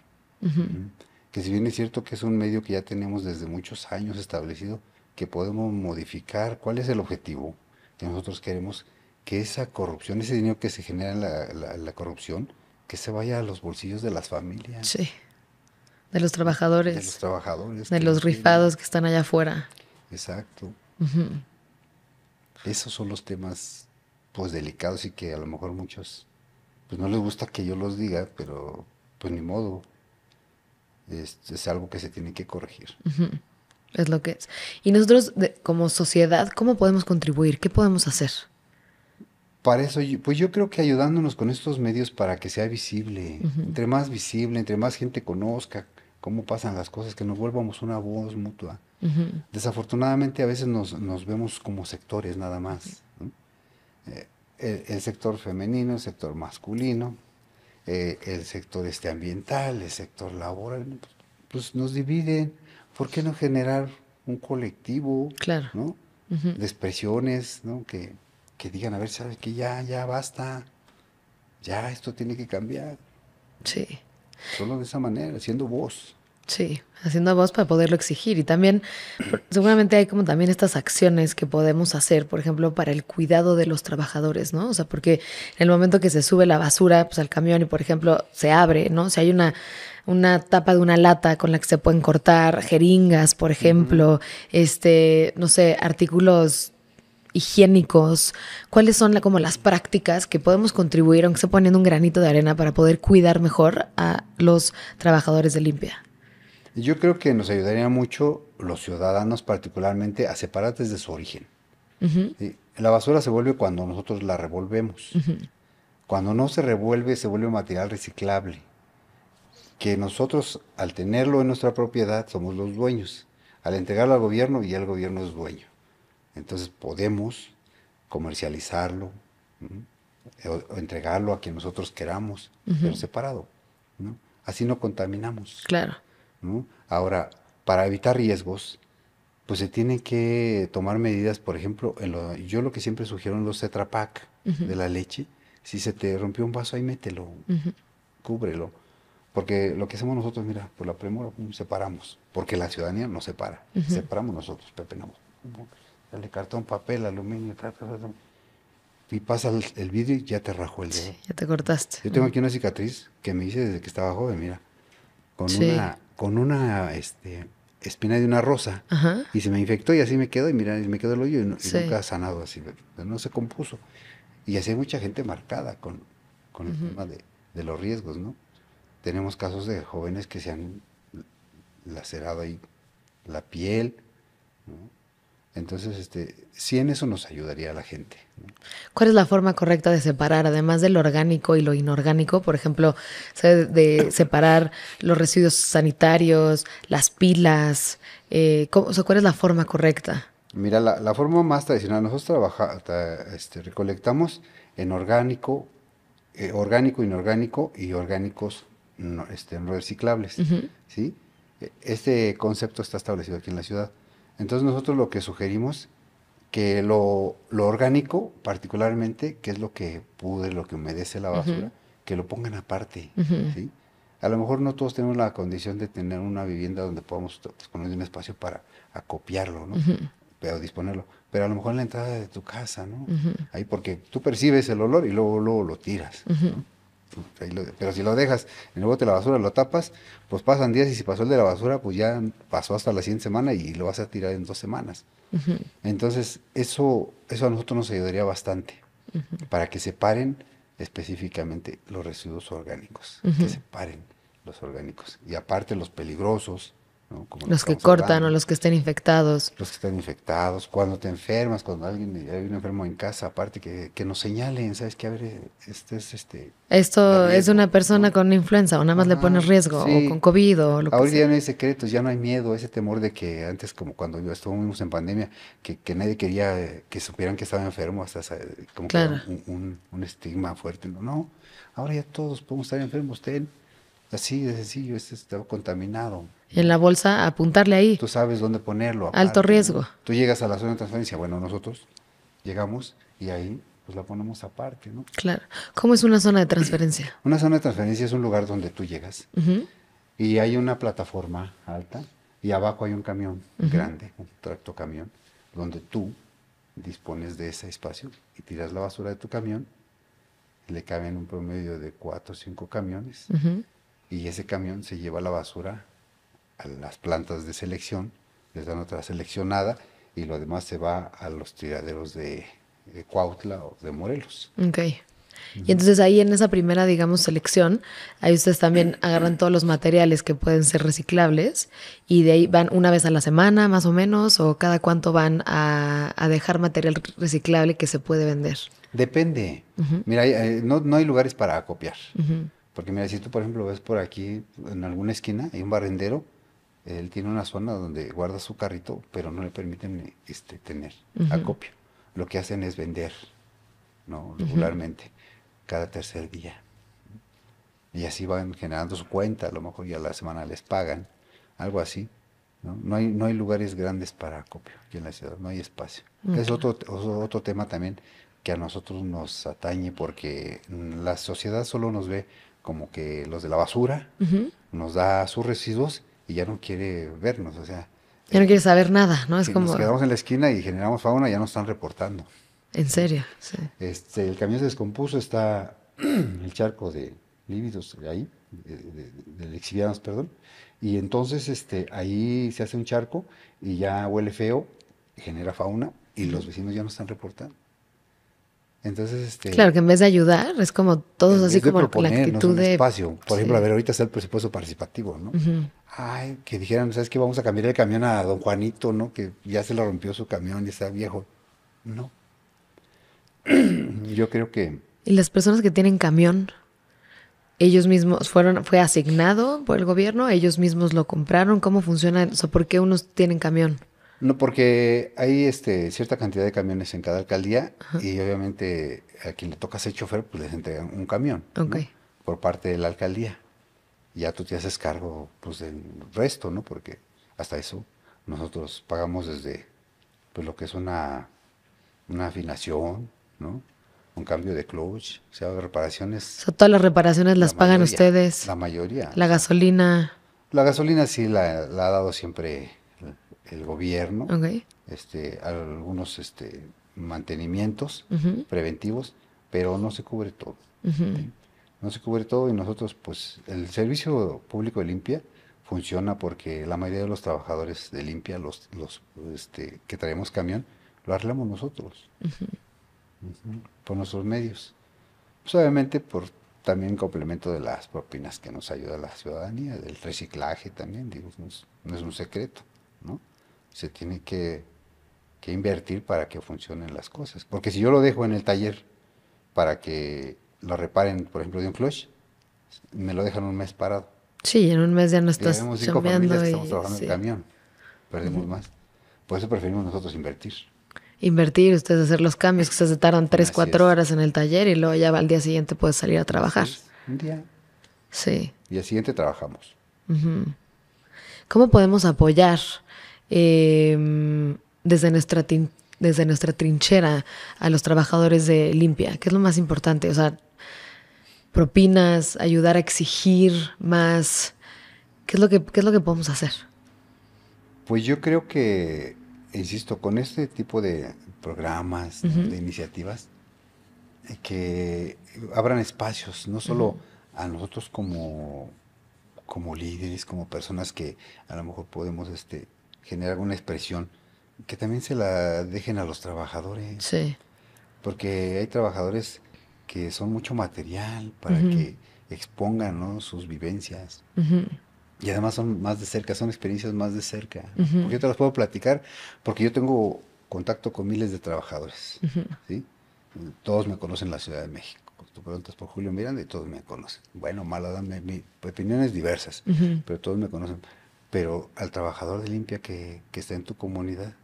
Que si bien es cierto que es un medio que ya tenemos desde muchos años establecido, que podemos modificar, ¿cuál es el objetivo? Que nosotros queremos que esa corrupción, ese dinero que se genera en la, la, corrupción, que se vaya a los bolsillos de las familias. Sí. De los trabajadores. De los trabajadores. De los rifados que están allá afuera. Exacto. Esos son los temas, pues, delicados y que a lo mejor muchos, pues, no les gusta que yo los diga, pero, pues, ni modo. Es, algo que se tiene que corregir. Es lo que es. Y nosotros, como sociedad, ¿cómo podemos contribuir? ¿Qué podemos hacer? para eso, pues yo creo que ayudándonos con estos medios para que sea visible, entre más visible, entre más gente conozca cómo pasan las cosas, que nos volvamos una voz mutua. Desafortunadamente a veces nos, vemos como sectores nada más. Eh, el, sector femenino, el sector masculino, eh, el sector este ambiental, el sector laboral, pues, nos dividen. ¿Por qué no generar un colectivo? Claro. De expresiones, ¿no? Que, que digan, a ver, ¿sabes que Ya, ya basta, ya esto tiene que cambiar. Sí. Solo de esa manera, siendo voz. Sí, haciendo voz para poderlo exigir. Y también, seguramente hay como también estas acciones que podemos hacer, por ejemplo, para el cuidado de los trabajadores, ¿no? O sea, porque en el momento que se sube la basura pues, al camión y, por ejemplo, se abre, ¿no? si hay una, una tapa de una lata con la que se pueden cortar jeringas, por ejemplo, este, no sé, artículos higiénicos, cuáles son como las prácticas que podemos contribuir, aunque se poniendo un granito de arena, para poder cuidar mejor a los trabajadores de limpia. Yo creo que nos ayudaría mucho los ciudadanos particularmente a separar desde su origen. La basura se vuelve cuando nosotros la revolvemos. Cuando no se revuelve, se vuelve material reciclable. Que nosotros, al tenerlo en nuestra propiedad, somos los dueños. Al entregarlo al gobierno, y el gobierno es dueño. Entonces podemos comercializarlo o, entregarlo a quien nosotros queramos, pero separado. ¿no? Así no contaminamos. Claro. Ahora, para evitar riesgos, pues se tienen que tomar medidas, por ejemplo, en lo, yo lo que siempre sugiero en los tetrapac de la leche, si se te rompió un vaso, ahí mételo, cúbrelo. Porque lo que hacemos nosotros, mira, por la premura separamos, porque la ciudadanía no separa, separamos nosotros, Pepe, de cartón, papel, aluminio, y pasa el, vidrio y ya te rajó el dedo. Sí, ya te cortaste. Yo tengo aquí una cicatriz que me hice desde que estaba joven, mira, con una, con una, este, espina de una rosa y se me infectó y así me quedó y mira, me quedó el hoyo y, nunca sanado así, no se compuso. Y así hay mucha gente marcada con, con el tema de, de los riesgos, ¿no? Tenemos casos de jóvenes que se han lacerado ahí la piel, ¿no? Entonces, este, sí en eso nos ayudaría a la gente. ¿Cuál es la forma correcta de separar, además de lo orgánico y lo inorgánico? Por ejemplo, de separar los residuos sanitarios, las pilas. Eh, ¿Cuál es la forma correcta? Mira, la, forma más tradicional, nosotros trabaja, este, recolectamos en orgánico, eh, orgánico, inorgánico y orgánicos no, este, reciclables. E, este concepto está establecido aquí en la ciudad. Entonces nosotros lo que sugerimos, que lo, lo orgánico particularmente, que es lo que pude, lo que humedece la basura, que lo pongan aparte. ¿sí? A lo mejor no todos tenemos la condición de tener una vivienda donde podamos disponer de un espacio para acopiarlo, ¿no? Pero disponerlo. Pero a lo mejor en la entrada de tu casa, ¿no? Ahí porque tú percibes el olor y luego, luego lo tiras. Pues, pero si lo dejas en el bote de la basura, lo tapas, pues pasan días y si pasó el de la basura, pues ya pasó hasta la siguiente semana y lo vas a tirar en dos semanas. Entonces, eso, eso a nosotros nos ayudaría bastante para que separen específicamente los residuos orgánicos, que separen los orgánicos y aparte los peligrosos, los que cortan o los que estén infectados. Los que están infectados, cuando te enfermas, cuando alguien hay un enfermo en casa, aparte que, que nos señalen, ¿sabes? qué? a ver, este es este. Esto es una persona con influenza, o nada más le pones riesgo, o con COVID, o lo que sea. ya no hay secretos, ya no hay miedo, ese temor de que antes, como cuando yo estuvimos en pandemia, que, que nadie quería eh, que supieran que estaba enfermo, hasta como que un, un, estigma fuerte. No, ahora ya todos podemos estar enfermos, ten Así de sencillo, este está contaminado. en la bolsa apuntarle ahí. Tú sabes dónde ponerlo. Alto riesgo. Tú llegas a la zona de transferencia, bueno, nosotros llegamos y ahí pues la ponemos aparte, ¿no? Claro. ¿Cómo es una zona de transferencia? [clears throat] Una zona de transferencia es un lugar donde tú llegas y hay una plataforma alta y abajo hay un camión grande, un tracto camión donde tú dispones de ese espacio y tiras la basura de tu camión. Le caben un promedio de cuatro o cinco camiones y ese camión se lleva la basura a las plantas de selección, les dan otra seleccionada y lo demás se va a los tiraderos de, Cuautla o de Morelos. Ok. Y entonces ahí en esa primera, digamos, selección, ahí ustedes también [clears throat] agarran todos los materiales que pueden ser reciclables y de ahí van una vez a la semana más o menos o cada cuánto van a, dejar material reciclable que se puede vender. Depende. Mira, eh, no, hay lugares para acopiar. Porque mira, si tú, por ejemplo, ves por aquí, en alguna esquina, hay un barrendero, él tiene una zona donde guarda su carrito, pero no le permiten este, tener acopio. Lo que hacen es vender, ¿no? Regularmente, cada tercer día. Y así van generando su cuenta, a lo mejor ya la semana les pagan, algo así. ¿no? No, hay, no hay lugares grandes para acopio aquí en la ciudad, no hay espacio. Es otro, otro tema también que a nosotros nos atañe porque la sociedad solo nos ve como que los de la basura, nos da sus residuos y ya no quiere vernos, o sea. Ya no eh, quiere saber nada, ¿no? Es como... Nos quedamos en la esquina y generamos fauna, ya nos están reportando. En serio, sí. Este, el camión se descompuso, está [clears throat] el charco de lívidos ahí, de, lexivianos, perdón, y entonces este, ahí se hace un charco y ya huele feo, genera fauna y los vecinos ya no están reportando. Entonces, este, claro, que en vez de ayudar, es como todos así como la actitud de... espacio. Por ejemplo, a ver, ahorita está el presupuesto participativo, ¿no? Ay, que dijeran, ¿sabes qué? Vamos a cambiar el camión a don Juanito, ¿no? Que ya se lo rompió su camión y está viejo. No. [clears throat] Yo creo que... ¿Y las personas que tienen camión? ellos mismos fueron, fue asignado por el gobierno, ellos mismos lo compraron, ¿cómo funciona? eso ¿por qué unos tienen camión? No, porque hay este, cierta cantidad de camiones en cada alcaldía y obviamente a quien le toca ser chofer, pues les entregan un camión por parte de la alcaldía. Ya tú te haces cargo pues, del resto, ¿no? Porque hasta eso nosotros pagamos desde pues, lo que es una, una afinación, ¿no? un cambio de clutch, o sea, reparaciones. todas las reparaciones las pagan ustedes. La mayoría. La gasolina. La gasolina sí la ha dado siempre el gobierno, este, algunos este, mantenimientos preventivos, pero no se cubre todo. No se cubre todo y nosotros, pues, el servicio público de limpia funciona porque la mayoría de los trabajadores de limpia, los, los este, que traemos camión, lo arreglamos nosotros, por nuestros medios. Pues, obviamente por también complemento de las propinas que nos ayuda la ciudadanía, del reciclaje también, digo, no es, no es un secreto, ¿no? se tiene que, invertir para que funcionen las cosas. Porque si yo lo dejo en el taller para que lo reparen, por ejemplo, de un clutch, me lo dejan un mes parado. Sí, en un mes ya no estás Tenemos estamos trabajando en camión. Perdemos más. Por eso preferimos nosotros invertir. Invertir, ustedes hacer los cambios, que se tardan tres, cuatro horas en el taller y luego ya al día siguiente puedes salir a trabajar. Un día. Sí. Y al siguiente trabajamos. ¿Cómo podemos apoyar Em, desde, nuestra desde nuestra trinchera a los trabajadores de limpia, ¿Qué es lo más importante, o sea, propinas, ayudar a exigir más. ¿Qué es lo que, es lo que podemos hacer? Pues yo creo que, insisto, con este tipo de programas, de iniciativas, eh, que abran espacios, no solo a nosotros como, como líderes, como personas que a lo mejor podemos este, generar una expresión, que también se la dejen a los trabajadores. Porque hay trabajadores que son mucho material para que expongan sus vivencias. Y además son más de cerca, son experiencias más de cerca. Porque yo te las puedo platicar, porque yo tengo contacto con miles de trabajadores. ¿sí? Todos me conocen en la Ciudad de México. Tú preguntas por Julio Miranda y todos me conocen. Bueno, mala, mi, mi opiniones diversas, pero todos me conocen. Pero al trabajador de limpia que, está en tu comunidad,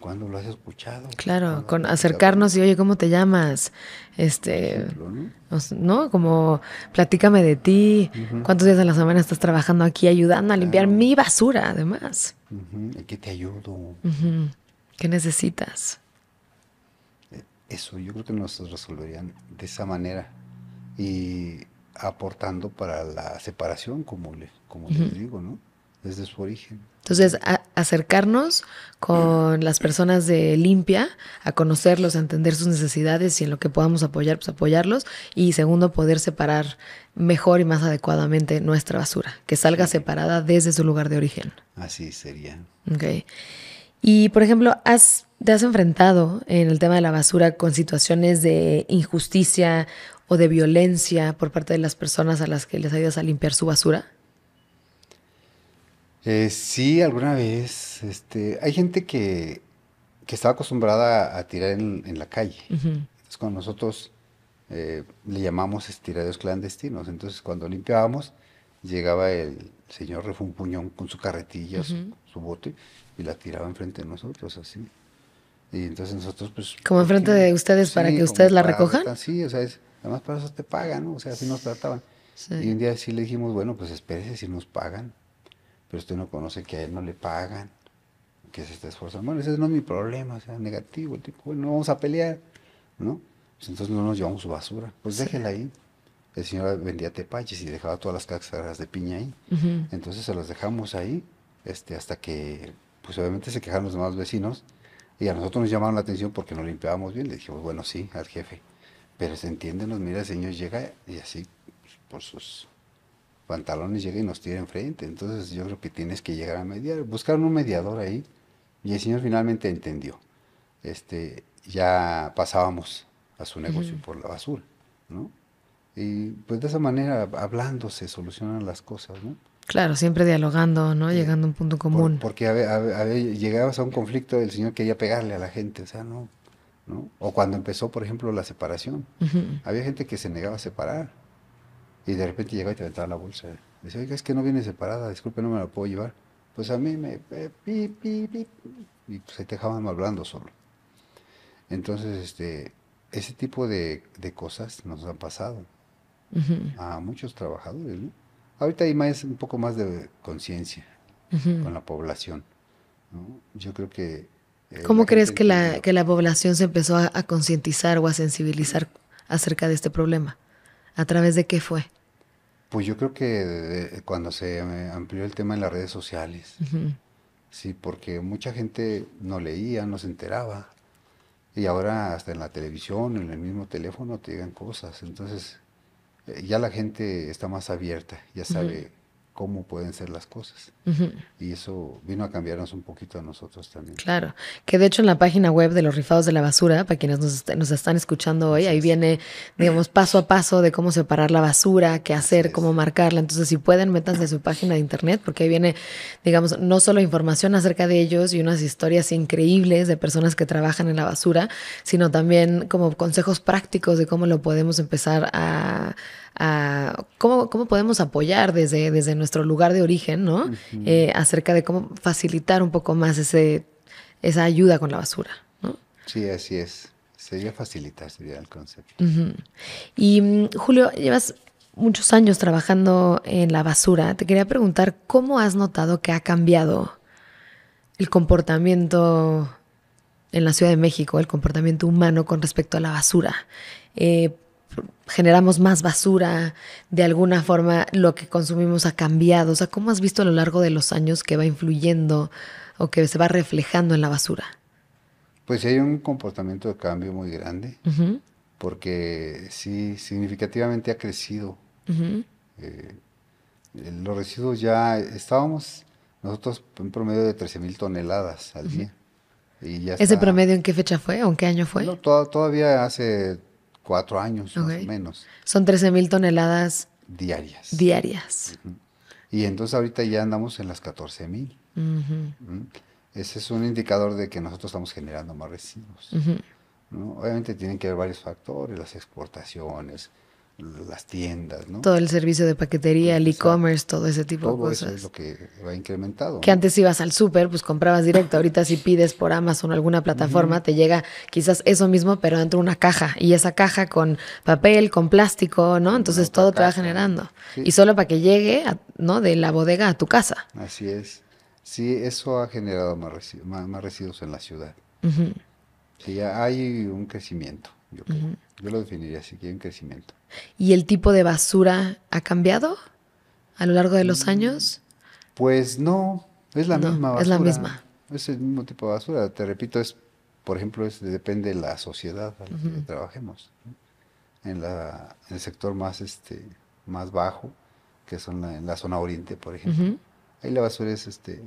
¿cuándo lo has escuchado? Claro, con acercarnos y oye, ¿cómo te llamas? Este, pues, ¿no? Como platícame de ti, cuántos días a la semana estás trabajando aquí ayudando a limpiar mi basura, además. Y qué te ayudo? ¿Qué necesitas? E, eso yo creo que nos resolverían de esa manera y aportando para la separación, como, le, como les digo, ¿no? desde su origen. Entonces, acercarnos con las personas de Limpia, a conocerlos, a entender sus necesidades y en lo que podamos apoyar, pues apoyarlos. Y segundo, poder separar mejor y más adecuadamente nuestra basura, que salga separada desde su lugar de origen. Así sería. Ok. Y, por ejemplo, ¿has, ¿te has enfrentado en el tema de la basura con situaciones de injusticia o de violencia por parte de las personas a las que les ayudas a limpiar su basura? Eh, sí, alguna vez. Este, hay gente que, que estaba acostumbrada a tirar en, la calle. Es cuando nosotros eh, le llamamos estiraderos clandestinos, entonces cuando limpiábamos, llegaba el señor Refunfuñón con su carretilla, su, bote, y la tiraba enfrente de nosotros, así. Y entonces nosotros, pues. ¿Como pues, enfrente de ustedes para que ustedes la recojan? sí, o sea, además para eso te pagan, ¿no? O sea, así nos trataban. Y un día sí le dijimos, bueno, pues espérese si nos pagan pero usted no conoce que a él no le pagan, que se está esforzando. Bueno, ese no es mi problema, o sea, negativo, el tipo, bueno, vamos a pelear, ¿no? Pues entonces no nos llevamos su basura, pues déjela ahí. El señor vendía tepaches y dejaba todas las cáscaras de piña ahí. Entonces se las dejamos ahí, este, hasta que, pues obviamente se quejaron los demás vecinos, y a nosotros nos llamaron la atención porque no limpiábamos bien. Le dijimos, bueno, sí, al jefe. Pero se entienden, nos mira, el señor llega y así, pues, por sus pantalones llega y nos tira enfrente. Entonces yo creo que tienes que llegar a mediar, buscar un mediador ahí. Y el señor finalmente entendió. Este, ya pasábamos a su negocio por la basura, ¿no? Y pues de esa manera, hablándose solucionan las cosas, Claro, siempre dialogando, ¿no? Llegando a un punto común. porque llegabas a un conflicto, el señor quería pegarle a la gente, o no, O cuando empezó, por ejemplo, la separación. Había gente que se negaba a separar. Y de repente llega y te aventaba la bolsa. dice, oiga, es que no viene separada, disculpe, no me la puedo llevar. Pues a mí me... Eh, y se pues dejaban hablando solo. Entonces, este, ese tipo de, cosas nos han pasado a muchos trabajadores, Ahorita hay más, un poco más de conciencia con la población, Yo creo que... Eh, ¿Cómo crees que la, población se empezó a concientizar o a sensibilizar acerca de este problema? ¿A través de qué fue? Pues yo creo que eh, cuando se amplió el tema en las redes sociales, sí, porque mucha gente no leía, no se enteraba. Y ahora hasta en la televisión, en el mismo teléfono, te llegan cosas. Entonces, eh, ya la gente está más abierta, ya sabe cómo pueden ser las cosas. Y eso vino a cambiarnos un poquito a nosotros también. Claro, que de hecho en la página web de los rifados de la basura, para quienes nos, están escuchando hoy, ahí viene, digamos, paso a paso de cómo separar la basura, qué hacer, cómo marcarla. Entonces, si pueden, métanse a su página de internet, porque ahí viene, digamos, no solo información acerca de ellos y unas historias increíbles de personas que trabajan en la basura, sino también como consejos prácticos de cómo lo podemos empezar a cómo, podemos apoyar desde, nuestro lugar de origen, ¿no? Eh, acerca de cómo facilitar un poco más esa ayuda con la basura, Sí, así es. Sería facilitar, sería el concepto. Y mm, Julio, llevas muchos años trabajando en la basura. Te quería preguntar, ¿cómo has notado que ha cambiado el comportamiento en la Ciudad de México, el comportamiento humano con respecto a la basura? Eh, generamos más basura, de alguna forma lo que consumimos ha cambiado. O sea, ¿cómo has visto a lo largo de los años que va influyendo o que se va reflejando en la basura? Pues hay un comportamiento de cambio muy grande, porque sí, significativamente ha crecido. Eh, los residuos ya estábamos nosotros en promedio de 13 mil toneladas al día. ¿Ese promedio en qué fecha fue o en qué año fue? todavía hace cuatro años más o menos. Son 13 mil toneladas diarias. Diarias. Y entonces ahorita ya andamos en las 14 mil. Ese es un indicador de que nosotros estamos generando más residuos. Obviamente tienen que haber varios factores, las exportaciones, las tiendas, ¿no? Todo el servicio de paquetería, el e-commerce, todo ese tipo de cosas. Eso es lo que va incrementado. Que antes ibas al súper, pues comprabas directo. Ahorita si pides por Amazon o alguna plataforma, te llega quizás eso mismo, pero dentro de una caja. Y esa caja con papel, con plástico, ¿no? Entonces todo te va generando. Y solo para que llegue, ¿no? De la bodega a tu casa. Así es. Sí, eso ha generado más, residuos, en la ciudad. Sí, hay un crecimiento yo lo definiría así, que un crecimiento. ¿Y el tipo de basura ha cambiado a lo largo de los mm, años? Pues no, es la misma basura. Es la misma. Es el mismo tipo de basura. Te repito, es, por ejemplo, es, depende de la sociedad a la que trabajemos. En, en, el sector más, este, más bajo, que son en la zona oriente, por ejemplo, ahí la basura es este,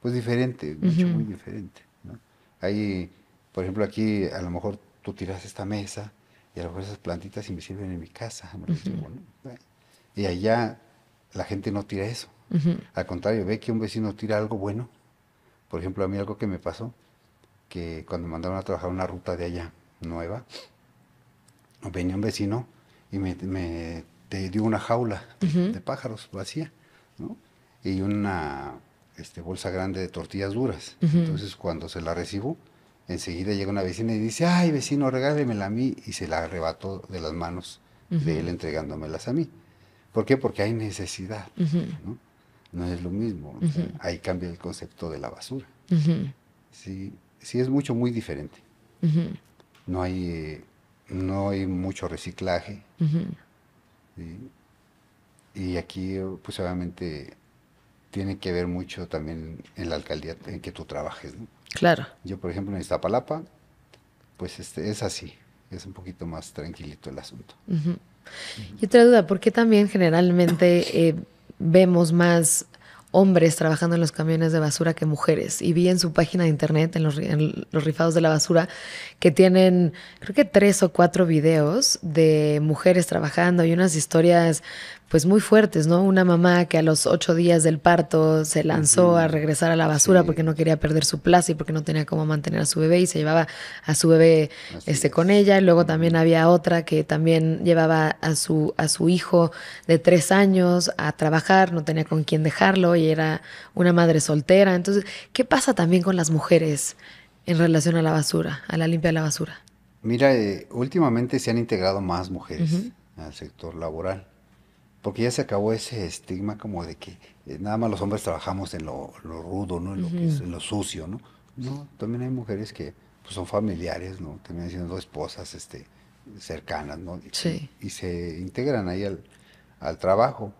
pues diferente, mucho, muy diferente. ¿no? Ahí, por ejemplo, aquí a lo mejor tú tiras esta mesa y a lo mejor esas plantitas y me sirven en mi casa. Y allá la gente no tira eso. Al contrario, ve que un vecino tira algo bueno. Por ejemplo, a mí algo que me pasó, que cuando mandaron a trabajar una ruta de allá nueva, venía un vecino y me, dio una jaula de pájaros vacía, Y una este, bolsa grande de tortillas duras. Entonces, cuando se la recibo, Enseguida llega una vecina y dice, ay vecino, regálemela a mí, y se la arrebató de las manos de él entregándomelas a mí. ¿Por qué? Porque hay necesidad, ¿no? ¿no? es lo mismo, ahí cambia el concepto de la basura. Sí, sí, es mucho, muy diferente. No hay... no hay mucho reciclaje. Y aquí, pues obviamente, tiene que ver mucho también en la alcaldía en que tú trabajes, ¿no? Claro. Yo, por ejemplo, en Iztapalapa, pues este, es así, es un poquito más tranquilito el asunto. Y otra duda, ¿por qué también generalmente eh, vemos más hombres trabajando en los camiones de basura que mujeres. Y vi en su página de internet, en los, en los, rifados de la basura, que tienen, creo que tres o cuatro videos de mujeres trabajando y unas historias pues muy fuertes, ¿no? Una mamá que a los ocho días del parto se lanzó a regresar a la basura porque no quería perder su plaza y porque no tenía cómo mantener a su bebé y se llevaba a su bebé este, con ella. Y luego también había otra que también llevaba a su, a su hijo de tres años a trabajar, no tenía con quién dejarlo y era una madre soltera. Entonces, ¿qué pasa también con las mujeres en relación a la basura, a la limpia de la basura? Mira, eh, últimamente se han integrado más mujeres al sector laboral porque ya se acabó ese estigma como de que eh, nada más los hombres trabajamos en lo, rudo, ¿no? En lo, que es, lo sucio, ¿no? No, también hay mujeres que pues, son familiares, ¿no? También siendo esposas este, cercanas, ¿no? Y, se integran ahí al, trabajo.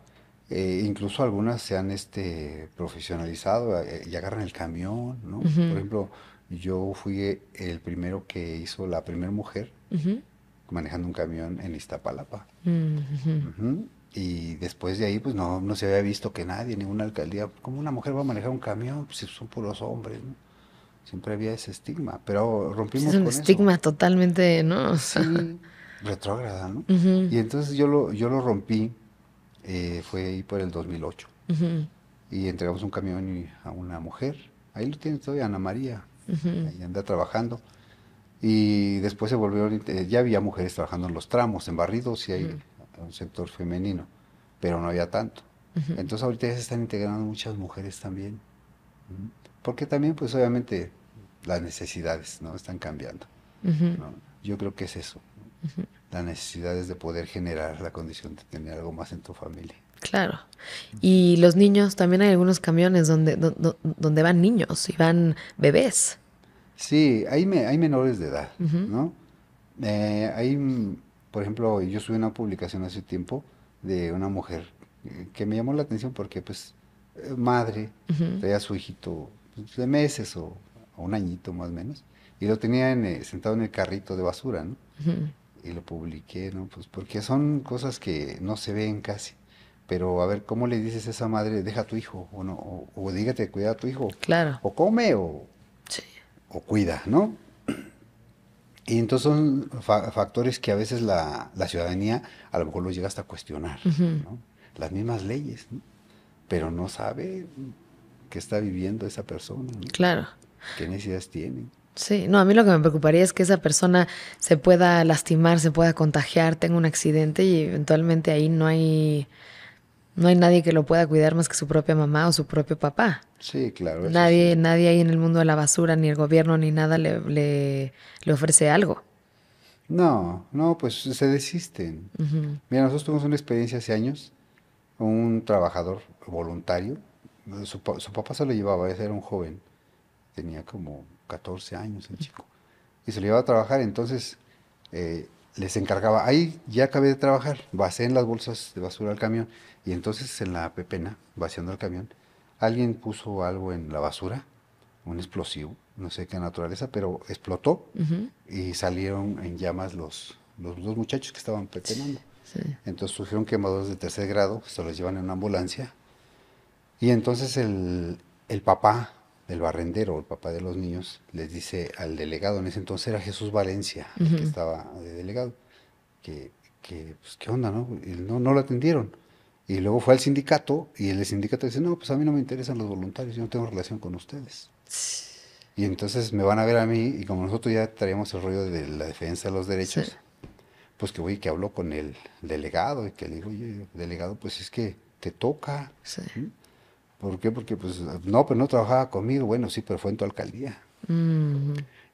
Eh, incluso algunas se han este, profesionalizado eh, y agarran el camión, ¿no? Por ejemplo, yo fui el primero que hizo la primera mujer manejando un camión en Iztapalapa. Mm, y después de ahí pues no, se había visto que nadie, ninguna alcaldía, como una mujer va a manejar un camión, pues son puros hombres, ¿no? Siempre había ese estigma, pero rompimos es un estigma totalmente, ¿no? Sí, retrógrada, ¿no? Y entonces yo lo, yo lo rompí, eh, fue ahí por el 2008, y entregamos un camión a una mujer, ahí lo tiene todavía Ana María, ahí anda trabajando, y después se volvieron eh, ya había mujeres trabajando en los tramos, en barridos, y ahí un sector femenino, pero no había tanto. Entonces ahorita ya se están integrando muchas mujeres también, porque también pues obviamente las necesidades no están cambiando. Yo creo que es eso, las necesidades de poder generar la condición de tener algo más en tu familia. Claro. Y los niños, también hay algunos camiones donde, donde, van niños y van bebés. Sí, hay, hay menores de edad, ¿no? Eh, hay por ejemplo, yo subí una publicación hace tiempo de una mujer eh, que me llamó la atención porque, pues, eh, madre, traía a su hijito pues, de meses o, un añito más o menos, y lo tenía eh, sentado en el carrito de basura, ¿no? Y lo publiqué, ¿no? Pues porque son cosas que no se ven casi. Pero a ver, ¿cómo le dices a esa madre, deja a tu hijo? O, no, o, dígate, cuida a tu hijo. Claro. O come o cuida, ¿no? Y entonces son factores que a veces la, ciudadanía a lo mejor los llega hasta a cuestionar, las mismas leyes, pero no sabe qué está viviendo esa persona. Claro. ¿Qué necesidades tiene? Sí, no, a mí lo que me preocuparía es que esa persona se pueda lastimar, se pueda contagiar, tenga un accidente y eventualmente ahí no hay no hay nadie que lo pueda cuidar más que su propia mamá o su propio papá. Sí, claro. Nadie, nadie ahí en el mundo de la basura, ni el gobierno, ni nada le, ofrece algo. No, no, pues se desisten. Mira, nosotros tuvimos una experiencia hace años, un trabajador voluntario, su, papá se lo llevaba, ese era un joven, tenía como 14 años el chico, y se lo llevaba a trabajar, entonces eh, les encargaba, ahí ya acabé de trabajar, basé en las bolsas de basura al camión, y entonces en la pepena, vaciando el camión, alguien puso algo en la basura, un explosivo, no sé qué naturaleza, pero explotó y salieron en llamas los, dos muchachos que estaban pepenando. Entonces sufrieron quemadores de tercer grado, pues, se los llevan en una ambulancia. Y entonces el, papá del barrendero, el papá de los niños, les dice al delegado, en ese entonces era Jesús Valencia, el que estaba de delegado, que, que pues, ¿qué onda, no? no, no lo atendieron. Y luego fue al sindicato y el sindicato dice, no, pues a mí no me interesan los voluntarios, yo no tengo relación con ustedes. Y entonces me van a ver a mí y como nosotros ya traíamos el rollo de la defensa de los derechos, pues que voy que hablo con el delegado y que le digo, oye, delegado, pues es que te toca. ¿Mm? ¿Por qué? Porque pues no, pero no trabajaba conmigo, bueno, sí, pero fue en tu alcaldía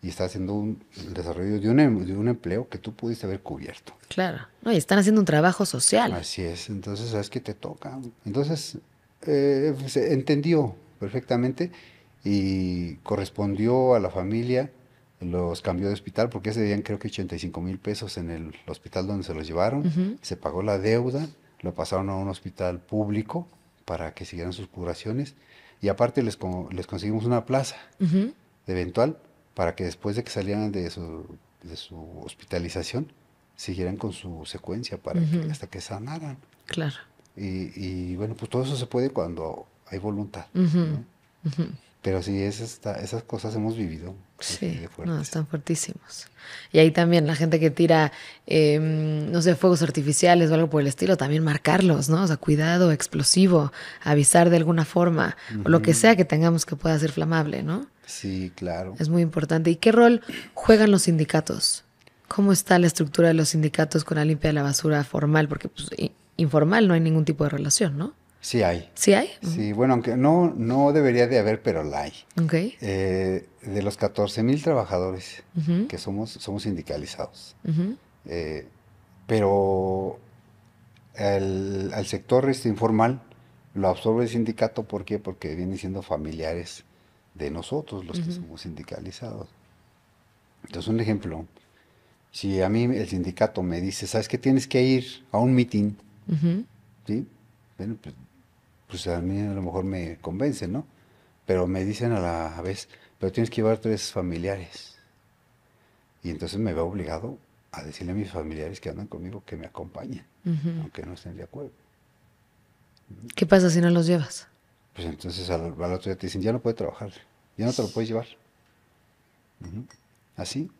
y está haciendo un, el desarrollo de un, em, de un empleo que tú pudiste haber cubierto. Claro, no, y están haciendo un trabajo social. Así es, entonces sabes que te toca. Entonces, eh, pues, se entendió perfectamente y correspondió a la familia, los cambió de hospital porque ese día creo que 85 mil pesos en el hospital donde se los llevaron, se pagó la deuda, lo pasaron a un hospital público para que siguieran sus curaciones y aparte les, les conseguimos una plaza eventual para que después de que salieran de su, de su hospitalización, siguieran con su secuencia para que, hasta que sanaran. Claro. Y, y, bueno, pues todo eso se puede cuando hay voluntad. Pero sí, es esta, esas cosas hemos vivido. Sí, no, están fuertísimos. Y ahí también la gente que tira, em, no sé, fuegos artificiales o algo por el estilo, también marcarlos, ¿no? O sea, cuidado, explosivo, avisar de alguna forma, o lo que sea que tengamos que pueda ser flamable, ¿no? Sí, claro. Es muy importante. ¿Y qué rol juegan los sindicatos? ¿Cómo está la estructura de los sindicatos con la limpieza de la basura formal? Porque pues, informal no hay ningún tipo de relación, ¿no? Sí hay. ¿Sí hay? Sí, bueno, aunque no, no debería de haber, pero la hay. Eh, de los 14 mil trabajadores que somos, somos sindicalizados. Eh, pero el, al sector este, informal lo absorbe el sindicato, ¿por qué? Porque vienen siendo familiares de nosotros los que somos sindicalizados. Entonces, un ejemplo, si a mí el sindicato me dice, ¿sabes qué? Tienes que ir a un meeting. ¿sí? Bueno, pues, pues, a mí a lo mejor me convence, ¿no? Pero me dicen a la vez, pero tienes que llevar tres familiares. Y entonces me veo obligado a decirle a mis familiares que andan conmigo que me acompañen, aunque no estén de acuerdo. ¿Qué pasa si no los llevas? pues entonces al, otro día te dicen, ya no puedes trabajar, ya no te lo puedes llevar. Así.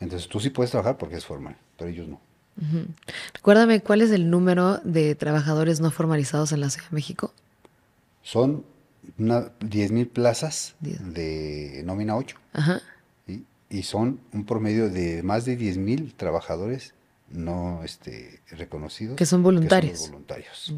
Entonces tú sí puedes trabajar porque es formal, pero ellos no. Recuérdame, ¿cuál es el número de trabajadores no formalizados en la Ciudad de México? Son 10.000 plazas de nómina 8. Ajá. Y son un promedio de más de 10.000 trabajadores no este, reconocidos. Que son voluntarios. son voluntarios.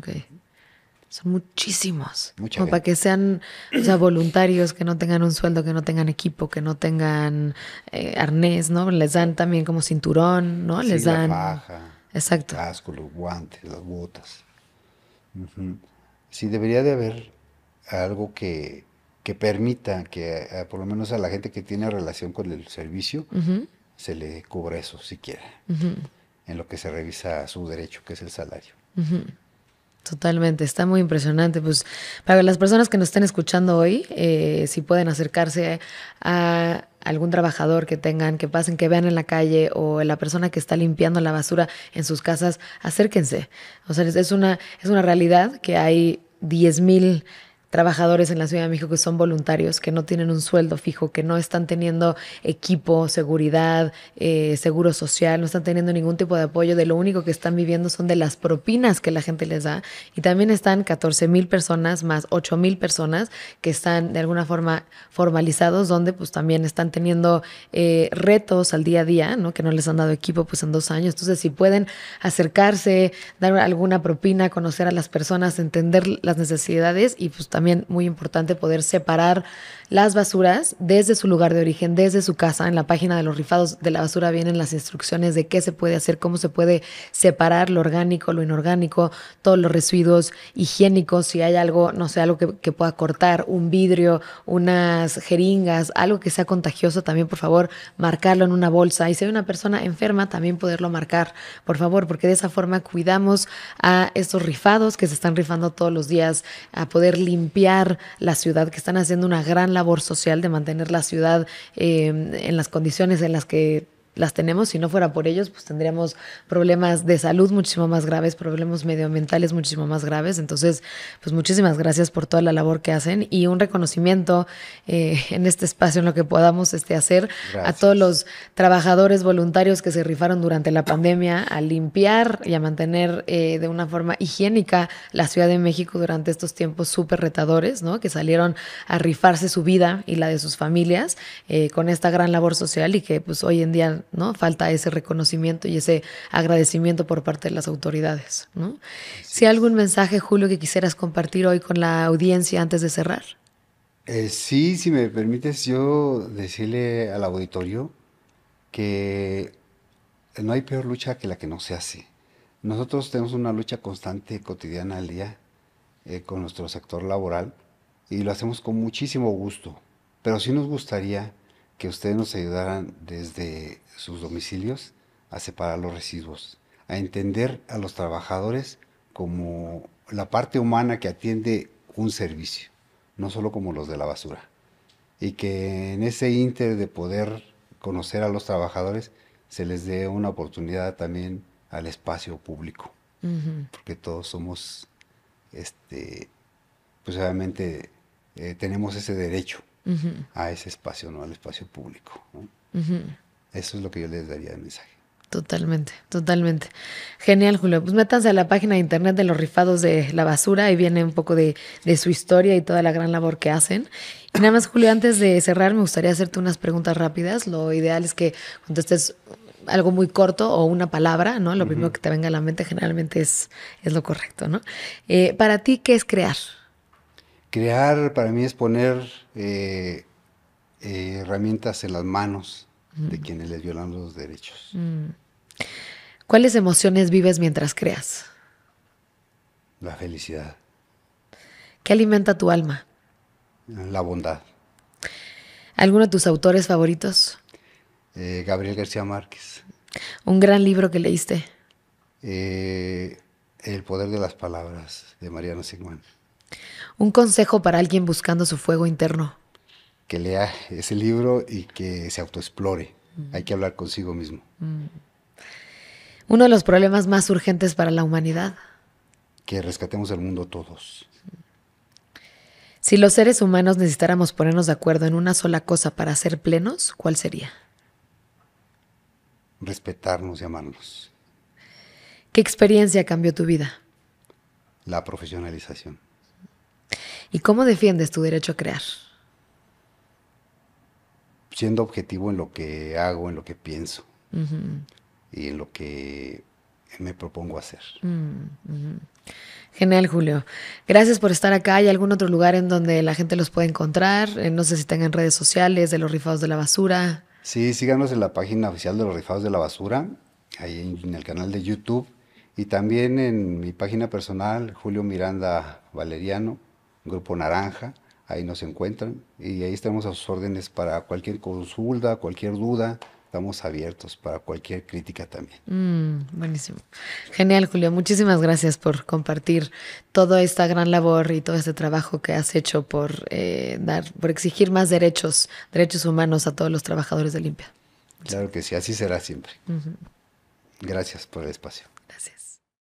Son muchísimos. Mucha para que sean o sea, voluntarios, que no tengan un sueldo, que no tengan equipo, que no tengan eh, arnés, ¿no? Les dan también como cinturón, ¿no? Les dan. La faja, Exacto. casco, los guantes, las botas. Si Sí, debería de haber algo que, que permita que, por lo menos a la gente que tiene relación con el servicio, se le cubra eso siquiera. En lo que se revisa su derecho, que es el salario. Totalmente, está muy impresionante. Pues para las personas que nos estén escuchando hoy, eh, si pueden acercarse a algún trabajador que tengan, que pasen, que vean en la calle o la persona que está limpiando la basura en sus casas, acérquense. O sea, es una, es una realidad que hay 10.000 mil trabajadores en la Ciudad de México que son voluntarios, que no tienen un sueldo fijo, que no están teniendo equipo, seguridad, eh, seguro social, no están teniendo ningún tipo de apoyo, de lo único que están viviendo son de las propinas que la gente les da. Y también están 14 mil personas más 8 mil personas que están de alguna forma formalizados, donde pues también están teniendo eh, retos al día a día, ¿no? que no les han dado equipo pues en dos años. Entonces, si pueden acercarse, dar alguna propina, conocer a las personas, entender las necesidades y pues también también muy importante poder separar las basuras desde su lugar de origen, desde su casa. En la página de los rifados de la basura vienen las instrucciones de qué se puede hacer, cómo se puede separar lo orgánico, lo inorgánico, todos los residuos higiénicos, si hay algo, no sé, algo que, pueda cortar, un vidrio, unas jeringas, algo que sea contagioso, también por favor marcarlo en una bolsa. Y si hay una persona enferma, también poderlo marcar, por favor, porque de esa forma cuidamos a estos rifados que se están rifando todos los días, a poder limpiar limpiar la ciudad, que están haciendo una gran labor social de mantener la ciudad eh, en las condiciones en las que las tenemos. Si no fuera por ellos, pues tendríamos problemas de salud muchísimo más graves, problemas medioambientales muchísimo más graves. Entonces, pues muchísimas gracias por toda la labor que hacen y un reconocimiento eh, en este espacio, en lo que podamos este, hacer, a todos los trabajadores voluntarios que se rifaron durante la pandemia a limpiar y a mantener eh, de una forma higiénica la Ciudad de México durante estos tiempos súper retadores, ¿no? Que salieron a rifarse su vida y la de sus familias eh, con esta gran labor social y que pues hoy en día Falta ese reconocimiento y ese agradecimiento por parte de las autoridades, Si hay algún mensaje, Julio, que quisieras compartir hoy con la audiencia antes de cerrar. Eh, sí, si me permites yo decirle al auditorio que no hay peor lucha que la que no se hace. Nosotros tenemos una lucha constante, cotidiana al día, eh, con nuestro sector laboral y lo hacemos con muchísimo gusto. Pero sí nos gustaría que ustedes nos ayudaran desde sus domicilios a separar los residuos, a entender a los trabajadores como la parte humana que atiende un servicio, no solo como los de la basura. Y que en ese inter de poder conocer a los trabajadores se les dé una oportunidad también al espacio público, porque todos somos, este, pues obviamente eh, tenemos ese derecho a ese espacio, ¿no? Al espacio público. Eso es lo que yo les daría de mensaje. Totalmente, totalmente. Genial, Julio. Pues métanse a la página de internet de los rifados de la basura, y viene un poco de, su historia y toda la gran labor que hacen. Y nada más, Julio, antes de cerrar, me gustaría hacerte unas preguntas rápidas. Lo ideal es que contestes algo muy corto o una palabra, ¿no? Lo primero que te venga a la mente generalmente es, es lo correcto, ¿no? Eh, para ti, ¿qué es crear? crear para mí es poner eh, eh, herramientas en las manos de mm. quienes les violan los derechos. Mm. ¿Cuáles emociones vives mientras creas? La felicidad. ¿Qué alimenta tu alma? La bondad. ¿Alguno de tus autores favoritos? Eh, Gabriel García Márquez. ¿Un gran libro que leíste? el poder de las palabras, de Mariano Sigmund. Un consejo para alguien buscando su fuego interno. Que lea ese libro y que se autoexplore. Mm. Hay que hablar consigo mismo. Mm. Uno de los problemas más urgentes para la humanidad. Que rescatemos el mundo todos. Si los seres humanos necesitáramos ponernos de acuerdo en una sola cosa para ser plenos, ¿cuál sería? Respetarnos y amarnos. ¿Qué experiencia cambió tu vida? La profesionalización. ¿Y cómo defiendes tu derecho a crear? Siendo objetivo en lo que hago, en lo que pienso y en lo que me propongo hacer. Mm, Genial, Julio. Gracias por estar acá. ¿Hay algún otro lugar en donde la gente los puede encontrar? Eh, no sé si tengan redes sociales de los rifados de la basura. Sí, síganos en la página oficial de los rifados de la basura, ahí en el canal de YouTube y también en mi página personal, Julio Miranda Valeriano. Grupo Naranja, ahí nos encuentran y ahí estamos a sus órdenes para cualquier consulta, cualquier duda, estamos abiertos para cualquier crítica también. Mm, buenísimo. Genial, Julio. Muchísimas gracias por compartir toda esta gran labor y todo este trabajo que has hecho por eh, dar, por exigir más derechos, derechos humanos a todos los trabajadores de Limpia. Claro que sí, así será siempre. Gracias por el espacio.